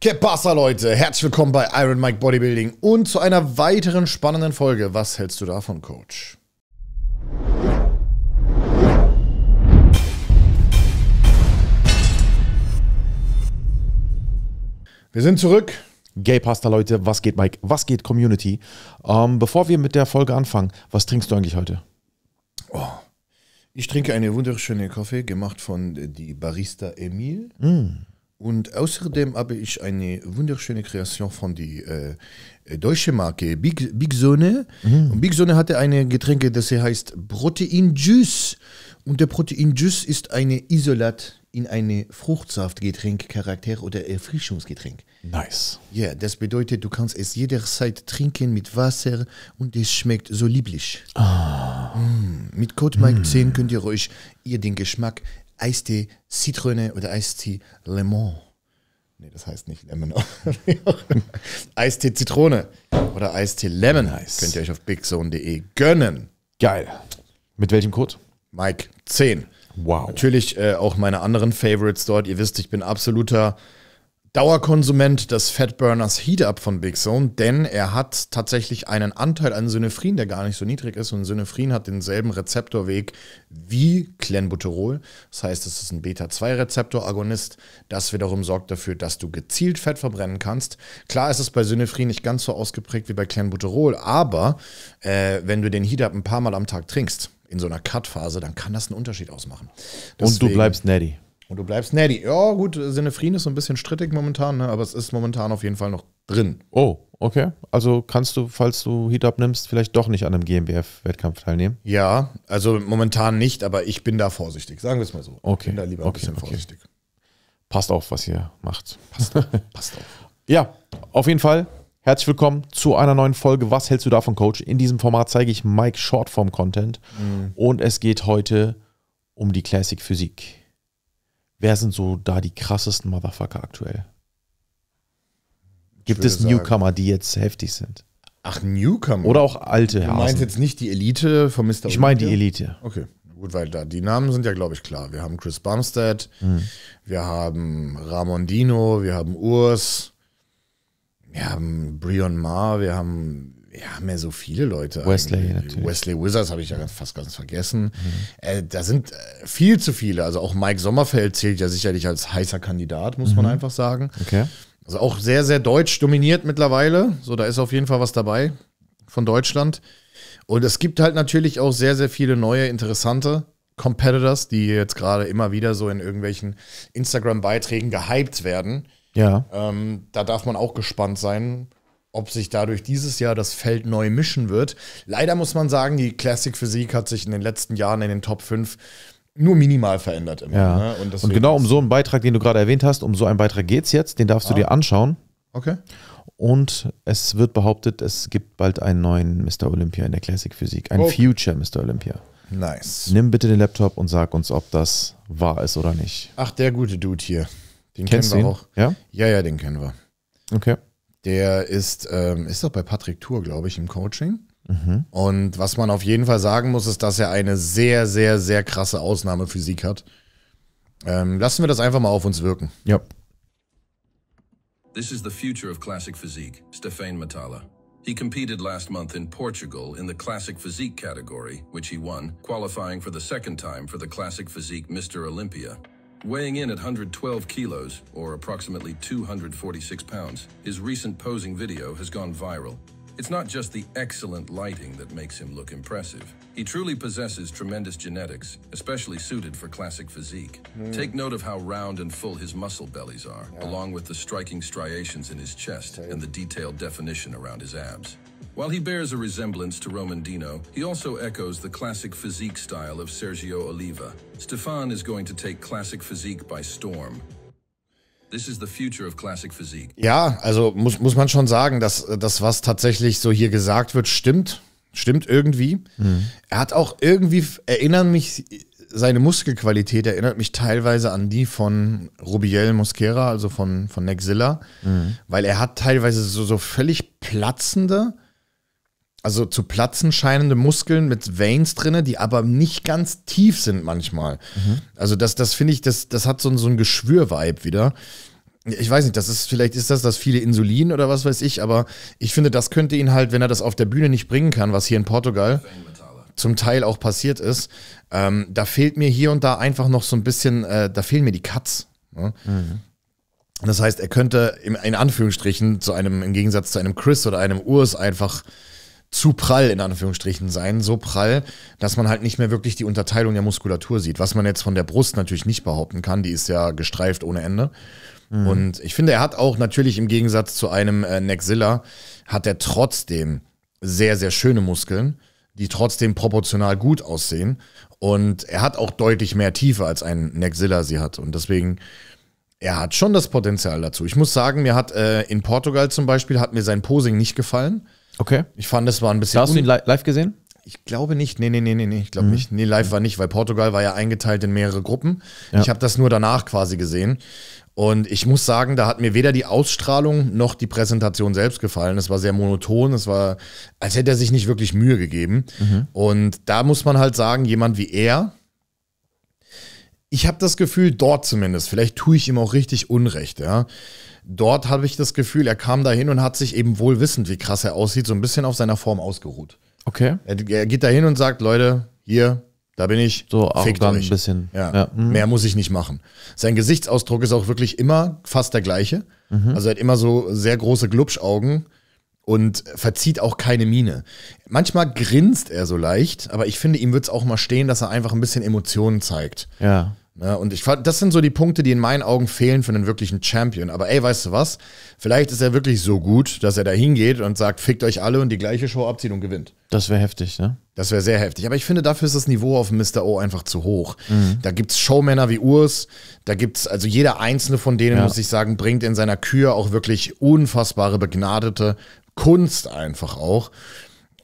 Que pasa, Leute? Herzlich willkommen bei Iron Mike Bodybuilding und zu einer weiteren spannenden Folge. Was hältst du davon, Coach? Wir sind zurück. Gay Pasta, Leute. Was geht, Mike? Was geht, Community? Ähm, bevor wir mit der Folge anfangen, was trinkst du eigentlich heute? Oh, ich trinke einen wunderschönen Kaffee, gemacht von die Barista Emil. Mm. Und außerdem habe ich eine wunderschöne Kreation von der äh, deutsche Marke Big, Big Sonne. Mhm. Und Big Sonne hatte eine Getränke, das heißt Protein Juice. Und der Protein Juice ist eine Isolat in eine Fruchtsaftgetränk Charakter oder Erfrischungsgetränk. Nice. Ja, yeah, das bedeutet, du kannst es jederzeit trinken mit Wasser und es schmeckt so lieblich. Ah. Mm. Mit Code Mike mm. 10 könnt ihr euch ihr den Geschmack Eistee Zitrone oder Eistee Lemon. Nee, das heißt nicht Lemon. Eistee Zitrone oder Eistee Lemon nice. Könnt ihr euch auf bigzone.de gönnen. Geil. Mit welchem Code? Mike 10. Wow. Natürlich äh, auch meine anderen Favorites dort. Ihr wisst, ich bin absoluter Dauerkonsument des Fatburners Heat Up von Big Zone, denn er hat tatsächlich einen Anteil an Synephrin, der gar nicht so niedrig ist. Und Synephrin hat denselben Rezeptorweg wie Clenbuterol. Das heißt, es ist ein Beta-2-Rezeptoragonist. Das wiederum sorgt dafür, dass du gezielt Fett verbrennen kannst. Klar ist es bei Synephrin nicht ganz so ausgeprägt wie bei Clenbuterol, aber äh, wenn du den Heat Up ein paar Mal am Tag trinkst, in so einer Cut-Phase, dann kann das einen Unterschied ausmachen. Deswegen, Und du bleibst netty. Und du bleibst Neddy. Ja, gut, Sinefrin ist so ein bisschen strittig momentan, ne? aber es ist momentan auf jeden Fall noch drin. Oh, okay. Also kannst du, falls du Heat Up nimmst, vielleicht doch nicht an einem GmbF-Wettkampf teilnehmen? Ja, also momentan nicht, aber ich bin da vorsichtig, sagen wir es mal so. Okay. Ich bin da lieber ein okay, bisschen vorsichtig. Passt auf, was ihr macht. Passt auf. passt auf. Ja, auf jeden Fall. Herzlich willkommen zu einer neuen Folge. Was hältst du davon, Coach? In diesem Format zeige ich Mike Shortform Content mhm. und es geht heute um die Classic Physik. Wer sind so da die krassesten Motherfucker aktuell? Gibt es Newcomer, sagen. die jetzt heftig sind? Ach, Newcomer. Oder auch alte Hasen. Du meinst jetzt nicht die Elite von Mr. Ich meine die Elite. Okay, gut, weil da die Namen sind ja, glaube ich, klar. Wir haben Chris Bumstead, mhm. wir haben Ramon Dino, wir haben Urs, wir haben Brion Ma, wir haben ja, mehr so viele Leute. Wesley natürlich. Wesley Wizards habe ich ja fast ganz vergessen. Mhm. Äh, da sind äh, viel zu viele. Also auch Mike Sommerfeld zählt ja sicherlich als heißer Kandidat, muss mhm. man einfach sagen. Okay. Also auch sehr, sehr deutsch dominiert mittlerweile. So, da ist auf jeden Fall was dabei von Deutschland. Und es gibt halt natürlich auch sehr, sehr viele neue, interessante Competitors, die jetzt gerade immer wieder so in irgendwelchen Instagram-Beiträgen gehypt werden. Ja. Ähm, da darf man auch gespannt sein ob sich dadurch dieses Jahr das Feld neu mischen wird. Leider muss man sagen, die Classic Physik hat sich in den letzten Jahren in den Top 5 nur minimal verändert immer. Ja. Ne? Und, und, genau um so einen Beitrag, den du gerade erwähnt hast, um so einen Beitrag geht es jetzt, den darfst ah. du dir anschauen. Okay. Und es wird behauptet, es gibt bald einen neuen Mr. Olympia in der Classic Physik, Ein okay. Future Mr. Olympia. Nice. Nimm bitte den Laptop und sag uns, ob das wahr ist oder nicht. Ach, der gute Dude hier. Den Kennst kennen wir ihn? auch. Ja? ja, ja, den kennen wir. Okay. Der ist, ähm, ist doch bei Patrick Tour, glaube ich, im Coaching. Mhm. Und was man auf jeden Fall sagen muss, ist, dass er eine sehr, sehr, sehr krasse Ausnahmephysik hat. Ähm, lassen wir das einfach mal auf uns wirken. Ja. This is the future of classic physique, Stefan Matala. He competed last month in Portugal in the classic physique category, which he won, qualifying for the second time for the classic physique Mr. Olympia. Weighing in at 112 kilos, or approximately 246 pounds, his recent posing video has gone viral. It's not just the excellent lighting that makes him look impressive. He truly possesses tremendous genetics, especially suited for classic physique. Mm. Take note of how round and full his muscle bellies are, yeah. along with the striking striations in his chest and the detailed definition around his abs. While he bears a resemblance to Romandino, he also echoes the classic physique style of Sergio Oliva. Stefan is going to take classic physique by storm. This is the future of classic physique. Ja, also muss, muss man schon sagen, dass das, was tatsächlich so hier gesagt wird, stimmt. Stimmt irgendwie. Mhm. Er hat auch irgendwie, erinnern mich seine Muskelqualität erinnert mich teilweise an die von Rubiel Mosquera, also von, von Nexilla, mhm. weil er hat teilweise so, so völlig platzende, also zu platzen scheinende Muskeln mit Veins drinne, die aber nicht ganz tief sind manchmal. Mhm. Also das, das finde ich, das, das hat so, so ein Geschwür-Vibe wieder. Ich weiß nicht, das ist, vielleicht ist das das viele Insulin oder was weiß ich, aber ich finde, das könnte ihn halt, wenn er das auf der Bühne nicht bringen kann, was hier in Portugal zum Teil auch passiert ist, ähm, da fehlt mir hier und da einfach noch so ein bisschen, äh, da fehlen mir die Cuts. Ne? Mhm. Das heißt, er könnte in Anführungsstrichen zu einem, im Gegensatz zu einem Chris oder einem Urs einfach zu prall in Anführungsstrichen sein, so prall, dass man halt nicht mehr wirklich die Unterteilung der Muskulatur sieht, was man jetzt von der Brust natürlich nicht behaupten kann, die ist ja gestreift ohne Ende. Mhm. Und ich finde, er hat auch natürlich im Gegensatz zu einem äh, Nexilla, hat er trotzdem sehr, sehr schöne Muskeln, die trotzdem proportional gut aussehen. Und er hat auch deutlich mehr Tiefe, als ein Nexilla sie hat. Und deswegen, er hat schon das Potenzial dazu. Ich muss sagen, mir hat äh, in Portugal zum Beispiel, hat mir sein Posing nicht gefallen. Okay. Ich fand, das war ein bisschen. Hast du ihn live gesehen? Ich glaube nicht. Nee, nee, nee, nee, nee. Ich glaube mhm. nicht. Nee, live war nicht, weil Portugal war ja eingeteilt in mehrere Gruppen. Ja. Ich habe das nur danach quasi gesehen. Und ich muss sagen, da hat mir weder die Ausstrahlung noch die Präsentation selbst gefallen. Es war sehr monoton, es war, als hätte er sich nicht wirklich Mühe gegeben. Mhm. Und da muss man halt sagen, jemand wie er, ich habe das Gefühl, dort zumindest, vielleicht tue ich ihm auch richtig Unrecht, ja. Dort habe ich das Gefühl, er kam dahin und hat sich eben wohl wissend, wie krass er aussieht, so ein bisschen auf seiner Form ausgeruht. Okay. Er, er geht dahin und sagt, Leute, hier, da bin ich. So arrogant ein bisschen. Ja. ja. Mhm. Mehr muss ich nicht machen. Sein Gesichtsausdruck ist auch wirklich immer fast der gleiche. Mhm. Also er hat immer so sehr große Glubschaugen und verzieht auch keine Miene. Manchmal grinst er so leicht, aber ich finde, ihm wird es auch mal stehen, dass er einfach ein bisschen Emotionen zeigt. Ja. Ja, ne, und ich fand, das sind so die Punkte, die in meinen Augen fehlen für einen wirklichen Champion. Aber ey, weißt du was? Vielleicht ist er wirklich so gut, dass er da hingeht und sagt, fickt euch alle und die gleiche Show abzieht und gewinnt. Das wäre heftig, ne? Das wäre sehr heftig. Aber ich finde, dafür ist das Niveau auf Mr. O einfach zu hoch. Mhm. Da es Showmänner wie Urs, da gibt es, also jeder einzelne von denen, ja. muss ich sagen, bringt in seiner Kür auch wirklich unfassbare, begnadete Kunst einfach auch.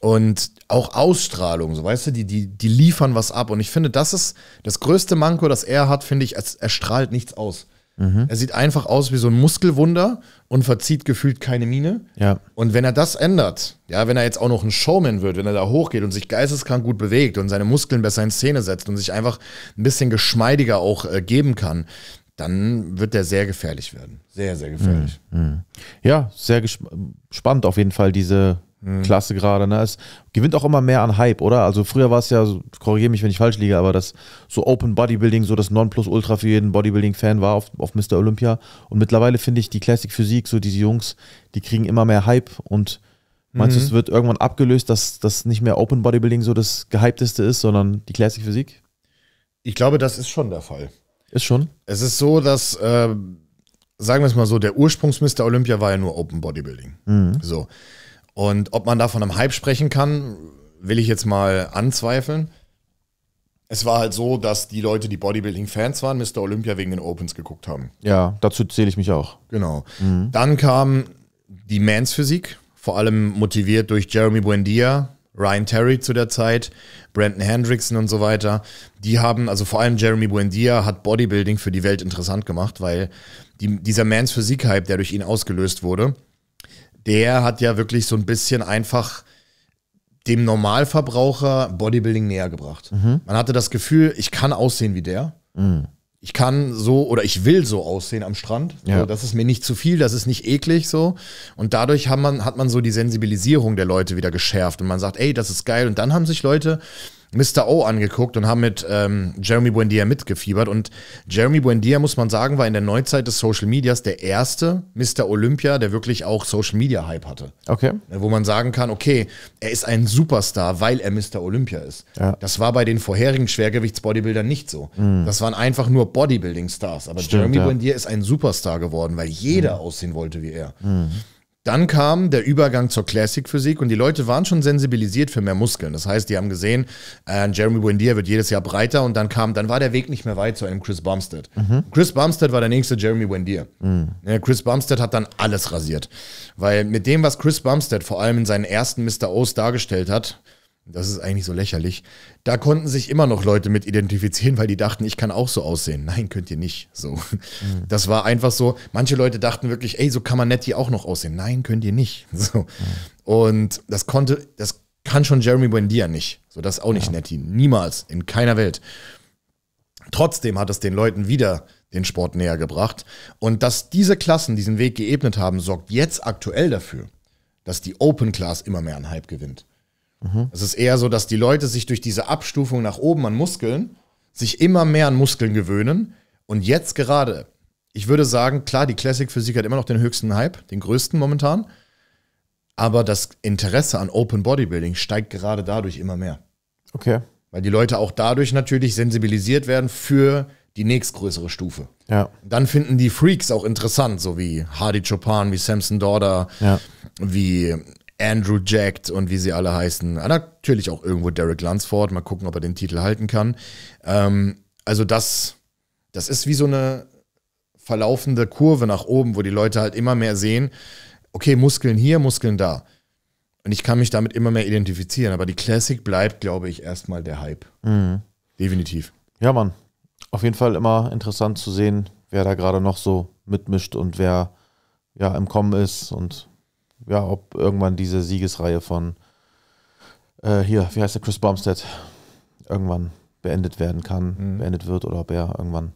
Und auch Ausstrahlung, so weißt du, die, die, die liefern was ab. Und ich finde, das ist das größte Manko, das er hat, finde ich, er strahlt nichts aus. Mhm. Er sieht einfach aus wie so ein Muskelwunder und verzieht gefühlt keine Miene. Ja. Und wenn er das ändert, ja, wenn er jetzt auch noch ein Showman wird, wenn er da hochgeht und sich geisteskrank gut bewegt und seine Muskeln besser in Szene setzt und sich einfach ein bisschen geschmeidiger auch äh, geben kann, dann wird der sehr gefährlich werden. Sehr, sehr gefährlich. Mhm. mhm. Ja, sehr gespannt auf jeden Fall diese mhm. Klasse gerade. Ne? Es gewinnt auch immer mehr an Hype, oder? Also früher war es ja, korrigiere mich, wenn ich falsch liege, aber das so Open Bodybuilding, so das Nonplusultra für jeden Bodybuilding-Fan war auf, auf Mr. Olympia. Und mittlerweile finde ich die Classic Physik, so diese Jungs, die kriegen immer mehr Hype und Meinst du, es mhm. wird irgendwann abgelöst, dass das nicht mehr Open Bodybuilding so das gehypteste ist, sondern die Classic Physik? Ich glaube, das ist schon der Fall. Ist schon. Es ist so, dass, äh, sagen wir es mal so, der Ursprungsmister Olympia war ja nur Open Bodybuilding. Mhm. So. Und ob man da von einem Hype sprechen kann, will ich jetzt mal anzweifeln. Es war halt so, dass die Leute, die Bodybuilding-Fans waren, Mr. Olympia wegen den Opens geguckt haben. Ja, dazu zähle ich mich auch. Genau. Mhm. Dann kam die Mans-Physik, vor allem motiviert durch Jeremy Buendia, Ryan Terry zu der Zeit, Brandon Hendrickson und so weiter, die haben, also vor allem Jeremy Buendia hat Bodybuilding für die Welt interessant gemacht, weil die, dieser Mans Physik-Hype, der durch ihn ausgelöst wurde, der hat ja wirklich so ein bisschen einfach dem Normalverbraucher Bodybuilding näher gebracht. Mhm. Man hatte das Gefühl, ich kann aussehen wie der. Mhm ich kann so oder ich will so aussehen am Strand. Ja. So, das ist mir nicht zu viel, das ist nicht eklig so. Und dadurch hat man, hat man so die Sensibilisierung der Leute wieder geschärft und man sagt, ey, das ist geil. Und dann haben sich Leute Mr. O angeguckt und haben mit ähm, Jeremy Buendia mitgefiebert. Und Jeremy Buendia, muss man sagen, war in der Neuzeit des Social Medias der erste Mr. Olympia, der wirklich auch Social Media Hype hatte. Okay. Wo man sagen kann, okay, er ist ein Superstar, weil er Mr. Olympia ist. Ja. Das war bei den vorherigen Schwergewichtsbodybuildern nicht so. Mhm. Das waren einfach nur Bodybuilding-Stars. Aber Stimmt, Jeremy ja. Buendia ist ein Superstar geworden, weil jeder mhm. aussehen wollte wie er. Mhm. Dann kam der Übergang zur Classic-Physik und die Leute waren schon sensibilisiert für mehr Muskeln. Das heißt, die haben gesehen, äh, Jeremy Buendia wird jedes Jahr breiter und dann kam, dann war der Weg nicht mehr weit zu einem Chris Bumstead. Mhm. Chris Bumstead war der nächste Jeremy Buendia. Mhm. Ja, Chris Bumstead hat dann alles rasiert. Weil mit dem, was Chris Bumstead vor allem in seinen ersten Mr. O's dargestellt hat, das ist eigentlich so lächerlich. Da konnten sich immer noch Leute mit identifizieren, weil die dachten, ich kann auch so aussehen. Nein, könnt ihr nicht. So. Mhm. Das war einfach so. Manche Leute dachten wirklich, ey, so kann man Nettie auch noch aussehen. Nein, könnt ihr nicht. So. Mhm. Und das konnte, das kann schon Jeremy Buendia nicht. So, das ist auch nicht ja. Nettie. Niemals. In keiner Welt. Trotzdem hat es den Leuten wieder den Sport näher gebracht. Und dass diese Klassen diesen Weg geebnet haben, sorgt jetzt aktuell dafür, dass die Open Class immer mehr an Hype gewinnt. Mhm. Es ist eher so, dass die Leute sich durch diese Abstufung nach oben an Muskeln sich immer mehr an Muskeln gewöhnen. Und jetzt gerade, ich würde sagen, klar, die Classic Physik hat immer noch den höchsten Hype, den größten momentan. Aber das Interesse an Open Bodybuilding steigt gerade dadurch immer mehr. Okay. Weil die Leute auch dadurch natürlich sensibilisiert werden für die nächstgrößere Stufe. Ja. Dann finden die Freaks auch interessant, so wie Hardy Chopin, wie Samson Dorder, ja. wie Andrew Jacked und wie sie alle heißen. Ah, natürlich auch irgendwo Derek Lunsford. Mal gucken, ob er den Titel halten kann. Ähm, also das, das ist wie so eine verlaufende Kurve nach oben, wo die Leute halt immer mehr sehen, okay, Muskeln hier, Muskeln da. Und ich kann mich damit immer mehr identifizieren. Aber die Classic bleibt, glaube ich, erstmal der Hype. Mhm. Definitiv. Ja, Mann. Auf jeden Fall immer interessant zu sehen, wer da gerade noch so mitmischt und wer ja im Kommen ist und ja, ob irgendwann diese Siegesreihe von äh, hier, wie heißt der Chris Bumstead, irgendwann beendet werden kann, mhm. beendet wird oder ob er irgendwann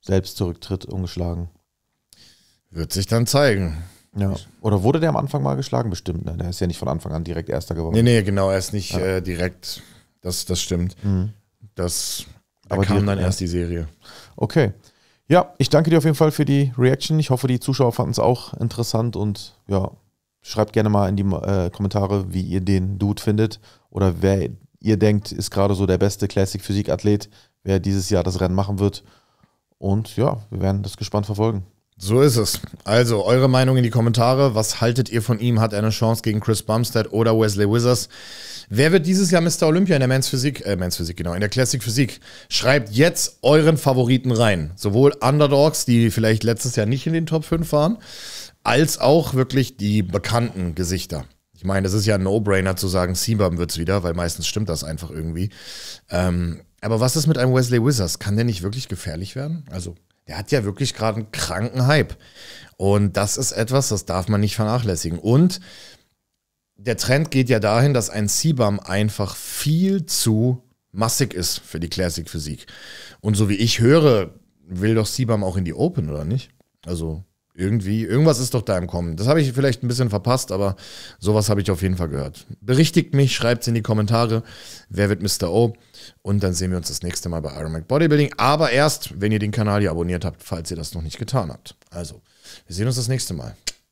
selbst zurücktritt, ungeschlagen. Wird sich dann zeigen. Ja. Oder wurde der am Anfang mal geschlagen? Bestimmt. Ne? Der ist ja nicht von Anfang an direkt Erster geworden. Nee, nee, genau. Er ist nicht ja. äh, direkt. Das, das stimmt. Mhm. Das da Aber kam dann erst die Serie. Okay. Ja, ich danke dir auf jeden Fall für die Reaction. Ich hoffe, die Zuschauer fanden es auch interessant und ja, Schreibt gerne mal in die äh, Kommentare, wie ihr den Dude findet oder wer ihr denkt, ist gerade so der beste Classic Physik Athlet, wer dieses Jahr das Rennen machen wird. Und ja, wir werden das gespannt verfolgen. So ist es. Also, eure Meinung in die Kommentare. Was haltet ihr von ihm? Hat er eine Chance gegen Chris Bumstead oder Wesley Wizards? Wer wird dieses Jahr Mr. Olympia in der Men's Physik, äh, Men's Physik, genau, in der Classic Physik? Schreibt jetzt euren Favoriten rein. Sowohl Underdogs, die vielleicht letztes Jahr nicht in den Top 5 waren, als auch wirklich die bekannten Gesichter. Ich meine, das ist ja ein No-Brainer zu sagen, Seabum es wieder, weil meistens stimmt das einfach irgendwie. Ähm, aber was ist mit einem Wesley Wizards? Kann der nicht wirklich gefährlich werden? Also, der hat ja wirklich gerade einen kranken Hype. Und das ist etwas, das darf man nicht vernachlässigen. Und der Trend geht ja dahin, dass ein Seabum einfach viel zu massig ist für die Classic Physik. Und so wie ich höre, will doch Seabum auch in die Open, oder nicht? Also irgendwie, irgendwas ist doch da im Kommen. Das habe ich vielleicht ein bisschen verpasst, aber sowas habe ich auf jeden Fall gehört. Berichtigt mich, schreibt es in die Kommentare. Wer wird Mr. O? Und dann sehen wir uns das nächste Mal bei Ironmac Bodybuilding. Aber erst, wenn ihr den Kanal hier abonniert habt, falls ihr das noch nicht getan habt. Also, wir sehen uns das nächste Mal.